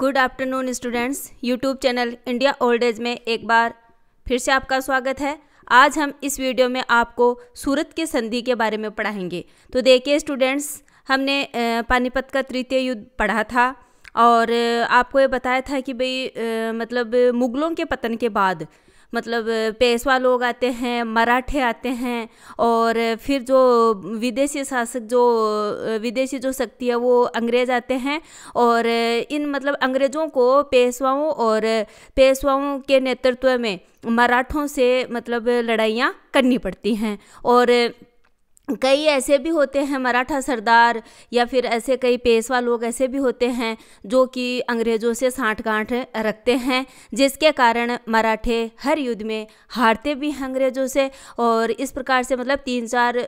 good afternoon students YouTube channel India old age में एक बार फिर से आपका स्वागत है आज हम इस वीडियो में आपको सूरत के संधि के बारे में पढ़ाएंगे तो देखिए स्टूडेंट्स हमने पानीपत का तृतीय युद्ध पढ़ा था और आपको ये बताया था कि भाई मतलब मुग़लों के पतन के बाद मतलब पेशवा लोग आते हैं मराठे आते हैं और फिर जो विदेशी शासक जो विदेशी जो शक्ति है वो अंग्रेज आते हैं और इन मतलब अंग्रेज़ों को पेशवाओं और पेशवाओं के नेतृत्व में मराठों से मतलब लड़ाइयाँ करनी पड़ती हैं और कई ऐसे भी होते हैं मराठा सरदार या फिर ऐसे कई पेशवा लोग ऐसे भी होते हैं जो कि अंग्रेज़ों से साठ गांठ रखते हैं जिसके कारण मराठे हर युद्ध में हारते भी हैं अंग्रेज़ों से और इस प्रकार से मतलब तीन चार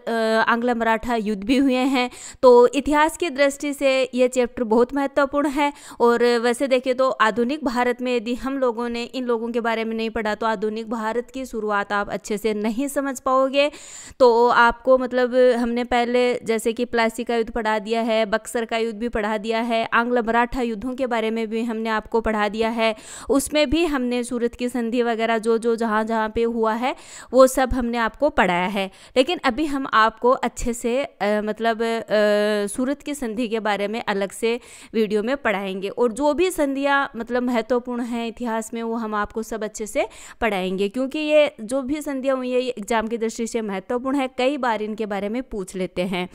आंग्ल मराठा युद्ध भी हुए हैं तो इतिहास की दृष्टि से ये चैप्टर बहुत महत्वपूर्ण है और वैसे देखें तो आधुनिक भारत में यदि हम लोगों ने इन लोगों के बारे में नहीं पढ़ा तो आधुनिक भारत की शुरुआत आप अच्छे से नहीं समझ पाओगे तो आपको मतलब मतलब हमने पहले जैसे कि प्लासी का युद्ध पढ़ा दिया है बक्सर का युद्ध भी पढ़ा दिया है आंग्ल मराठा युद्धों के बारे में भी हमने आपको पढ़ा दिया है उसमें भी हमने सूरत की संधि वगैरह जो जो जहाँ जहाँ पे हुआ है वो सब हमने आपको पढ़ाया है लेकिन अभी हम आपको अच्छे से आ, मतलब आ, सूरत की संधि के बारे में अलग से वीडियो में पढ़ाएंगे और जो भी संधियाँ मतलब महत्वपूर्ण हैं इतिहास में वो हम आपको सब अच्छे से पढ़ाएंगे क्योंकि ये जो भी संधियाँ हुई है ये एग्जाम की दृष्टि से महत्वपूर्ण है कई बार इनके बारे बारे में पूछ लेते हैं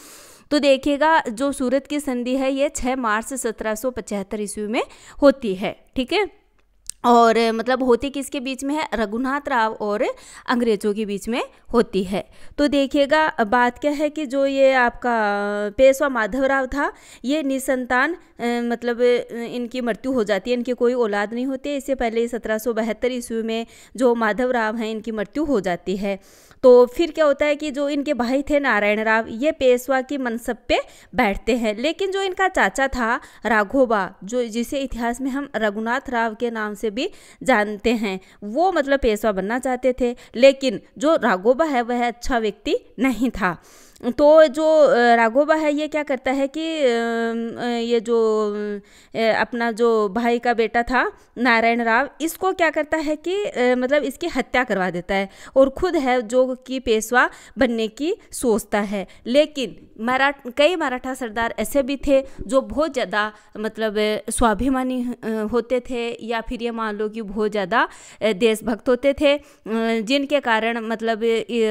तो देखिएगा जो सूरत की संधि है ये 6 मार्च सत्रह ईस्वी में होती है ठीक है और मतलब होती किसके बीच में है रघुनाथ राव और अंग्रेजों के बीच में होती है तो देखिएगा बात क्या है कि जो ये आपका पेशवा माधवराव था ये निसंतान मतलब इनकी मृत्यु हो जाती है इनकी कोई औलाद नहीं होती इससे पहले सत्रह सौ बहत्तर ईस्वी में जो माधव राव हैं इनकी मृत्यु हो जाती है तो फिर क्या होता है कि जो इनके भाई थे नारायण राव ये पेशवा की मनसब पे बैठते हैं लेकिन जो इनका चाचा था राघोबा जो जिसे इतिहास में हम रघुनाथ राव के नाम से भी जानते हैं वो मतलब पेशवा बनना चाहते थे लेकिन जो राघोबा है वह अच्छा व्यक्ति नहीं था तो जो राघोबा है ये क्या करता है कि ये जो अपना जो भाई का बेटा था नारायण राव इसको क्या करता है कि मतलब इसकी हत्या करवा देता है और खुद है जो कि पेशवा बनने की सोचता है लेकिन मराठ कई मराठा सरदार ऐसे भी थे जो बहुत ज़्यादा मतलब स्वाभिमानी होते थे या फिर ये मान लो कि बहुत ज़्यादा देशभक्त होते थे जिनके कारण मतलब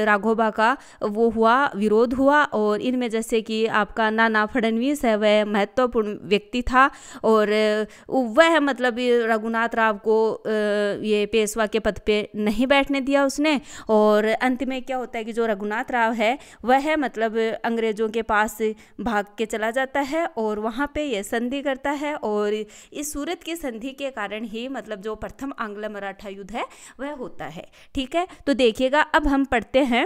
राघोबा का वो हुआ विरोध हुआ और इनमें जैसे कि आपका नाना फडणवीस है वह महत्वपूर्ण व्यक्ति था और वह मतलब रघुनाथ राव को ये पेशवा के पद पे नहीं बैठने दिया उसने और अंत में क्या होता है कि जो रघुनाथ राव है वह मतलब अंग्रेजों के पास भाग के चला जाता है और वहाँ पे यह संधि करता है और इस सूरत की संधि के कारण ही मतलब जो प्रथम आंग्ल मराठा युद्ध है वह होता है ठीक है तो देखिएगा अब हम पढ़ते हैं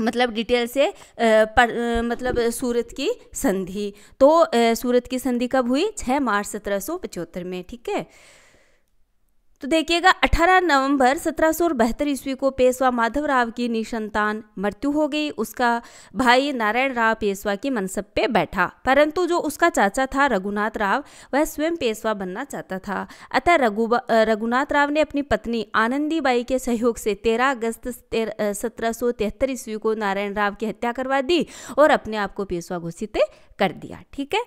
मतलब डिटेल से पर, मतलब सूरत की संधि तो सूरत की संधि कब हुई 6 मार्च सत्रह में ठीक है तो देखिएगा 18 नवंबर सत्रह सौ ईस्वी को पेशवा माधवराव की निसंतान मृत्यु हो गई उसका भाई नारायण राव पेशवा की मनसब पे बैठा परंतु जो उसका चाचा था रघुनाथ राव वह स्वयं पेशवा बनना चाहता था अतः रघु रघुनाथ राव ने अपनी पत्नी आनंदीबाई के सहयोग से 13 अगस्त सत्रह सौ ईस्वी को नारायण राव की हत्या करवा दी और अपने आप को पेशवा घोषित कर दिया ठीक है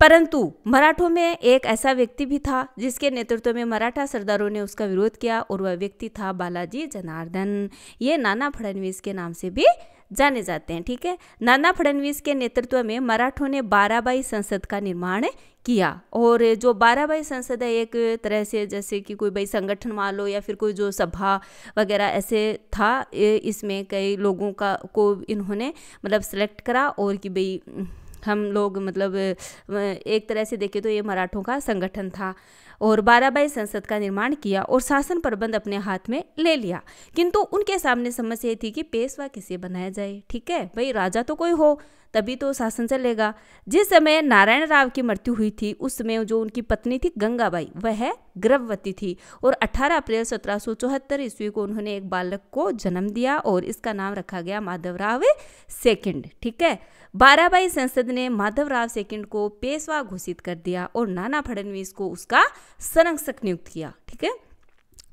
परंतु मराठों में एक ऐसा व्यक्ति भी था जिसके नेतृत्व में मराठा सरदारों ने उसका विरोध किया और वह व्यक्ति था बालाजी जनार्दन ये नाना फडणवीस के नाम से भी जाने जाते हैं ठीक है नाना फडणवीस के नेतृत्व में मराठों ने बाराबाई संसद का निर्माण किया और जो बाराबाई संसद है एक तरह से जैसे कि कोई भाई संगठन मान लो या फिर कोई जो सभा वगैरह ऐसे था इसमें कई लोगों का को इन्होंने मतलब सेलेक्ट करा और कि भाई हम लोग मतलब एक तरह से देखें तो ये मराठों का संगठन था और बाराबाई संसद का निर्माण किया और शासन प्रबंध अपने हाथ में ले लिया किंतु उनके सामने समस्या ये थी कि पेशवा किसे बनाया जाए ठीक है भाई राजा तो कोई हो तभी तो शासन चलेगा जिस समय नारायण राव की मृत्यु हुई थी उस समय जो उनकी पत्नी थी गंगाबाई वह गर्भवती थी और 18 अप्रैल सत्रह ईस्वी को उन्होंने एक बालक को जन्म दिया और इसका नाम रखा गया माधवराव सेकंड ठीक है बाराबाई संसद ने माधवराव सेकंड को पेशवा घोषित कर दिया और नाना फडणवीस को उसका संरक्षक नियुक्त किया ठीक है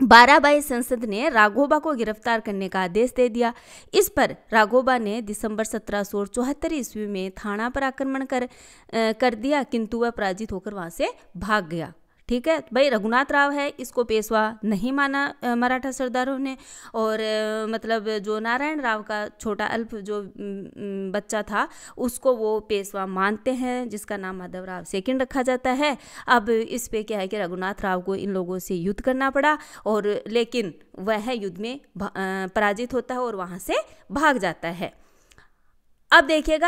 बाराबाई संसद ने राघोबा को गिरफ्तार करने का आदेश दे दिया इस पर राघोबा ने दिसंबर सत्रह सौ चौहत्तर ईस्वी में थाना पर आक्रमण कर आ, कर दिया किंतु वह पराजित होकर वहां से भाग गया ठीक है भाई रघुनाथ राव है इसको पेशवा नहीं माना मराठा सरदारों ने और मतलब जो नारायण राव का छोटा अल्प जो बच्चा था उसको वो पेशवा मानते हैं जिसका नाम माधव राव सेकेंड रखा जाता है अब इस पे क्या है कि रघुनाथ राव को इन लोगों से युद्ध करना पड़ा और लेकिन वह युद्ध में पराजित होता है और वहाँ से भाग जाता है अब देखिएगा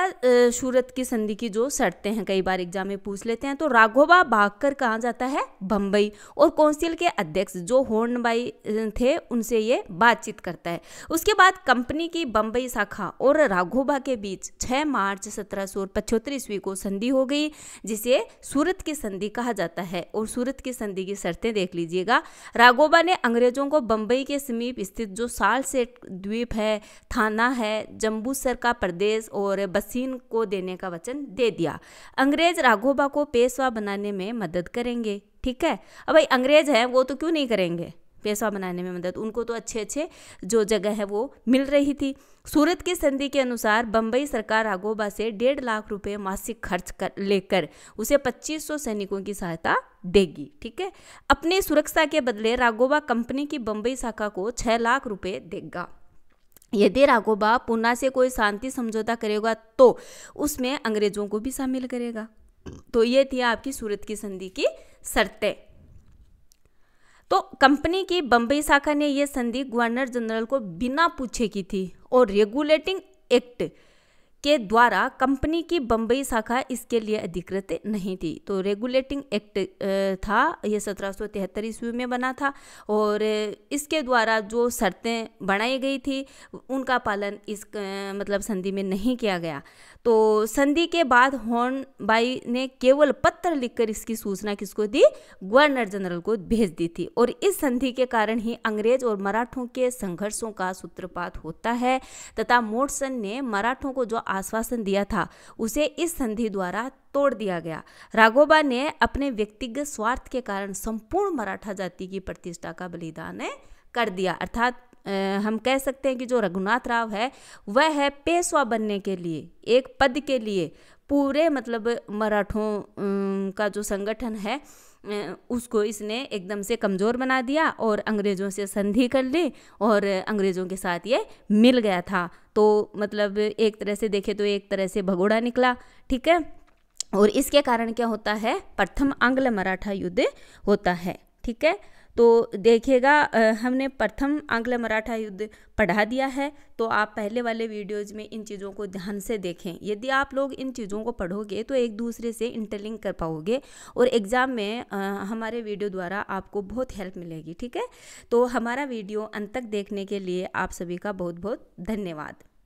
सूरत की संधि की जो शर्तें हैं कई बार एग्जाम में पूछ लेते हैं तो राघोबा भागकर कहा जाता है बम्बई और कौंसिल के अध्यक्ष जो होर्नबाई थे उनसे ये बातचीत करता है उसके बाद कंपनी की बम्बई शाखा और राघोबा के बीच 6 मार्च सत्रह सौ पचहत्तर ईस्वी को संधि हो गई जिसे सूरत की संधि कहा जाता है और सूरत की संधि की शर्तें देख लीजिएगा राघोबा ने अंग्रेजों को बम्बई के समीप स्थित जो साल द्वीप है थाना है जम्बूसर का प्रदेश और बसीन को देने का वचन दे दिया अंग्रेज राघोबा को पेशवा बनाने में मदद करेंगे ठीक है अब भाई अंग्रेज हैं वो तो क्यों नहीं करेंगे पेशवा बनाने में मदद उनको तो अच्छे अच्छे जो जगह है वो मिल रही थी सूरत की संधि के अनुसार बम्बई सरकार राघोबा से डेढ़ लाख रुपए मासिक खर्च कर लेकर उसे 2500 सैनिकों की सहायता देगी ठीक है अपनी सुरक्षा के बदले राघोबा कंपनी की बम्बई शाखा को छः लाख रुपए देगा यदि राघोबा पूना से कोई शांति समझौता करेगा तो उसमें अंग्रेजों को भी शामिल करेगा तो ये थी आपकी सूरत की संधि की शर्तें तो कंपनी की बंबई शाखा ने यह संधि गवर्नर जनरल को बिना पूछे की थी और रेगुलेटिंग एक्ट के द्वारा कंपनी की बंबई शाखा इसके लिए अधिकृत नहीं थी तो रेगुलेटिंग एक्ट था यह सत्रह सौ तिहत्तर ईस्वी में बना था और इसके द्वारा जो शर्तें बनाई गई थी उनका पालन इस मतलब संधि में नहीं किया गया तो संधि के बाद हॉर्न बाई ने केवल पत्र लिखकर इसकी सूचना किसको दी गवर्नर जनरल को भेज दी थी और इस संधि के कारण ही अंग्रेज और मराठों के संघर्षों का सूत्रपात होता है तथा मोटसन ने मराठों को जो आश्वासन दिया था उसे इस संधि द्वारा तोड़ दिया गया राघोबा ने अपने व्यक्तिगत स्वार्थ के कारण संपूर्ण मराठा जाति की प्रतिष्ठा का बलिदान कर दिया अर्थात हम कह सकते हैं कि जो रघुनाथ राव है वह है पेशवा बनने के लिए एक पद के लिए पूरे मतलब मराठों का जो संगठन है उसको इसने एकदम से कमज़ोर बना दिया और अंग्रेज़ों से संधि कर ली और अंग्रेज़ों के साथ ये मिल गया था तो मतलब एक तरह से देखे तो एक तरह से भगोड़ा निकला ठीक है और इसके कारण क्या होता है प्रथम आंग्ल मराठा युद्ध होता है ठीक है तो देखिएगा हमने प्रथम आंग्ल मराठा युद्ध पढ़ा दिया है तो आप पहले वाले वीडियोज़ में इन चीज़ों को ध्यान से देखें यदि आप लोग इन चीज़ों को पढ़ोगे तो एक दूसरे से इंटरलिंक कर पाओगे और एग्ज़ाम में आ, हमारे वीडियो द्वारा आपको बहुत हेल्प मिलेगी ठीक है तो हमारा वीडियो अंत तक देखने के लिए आप सभी का बहुत बहुत धन्यवाद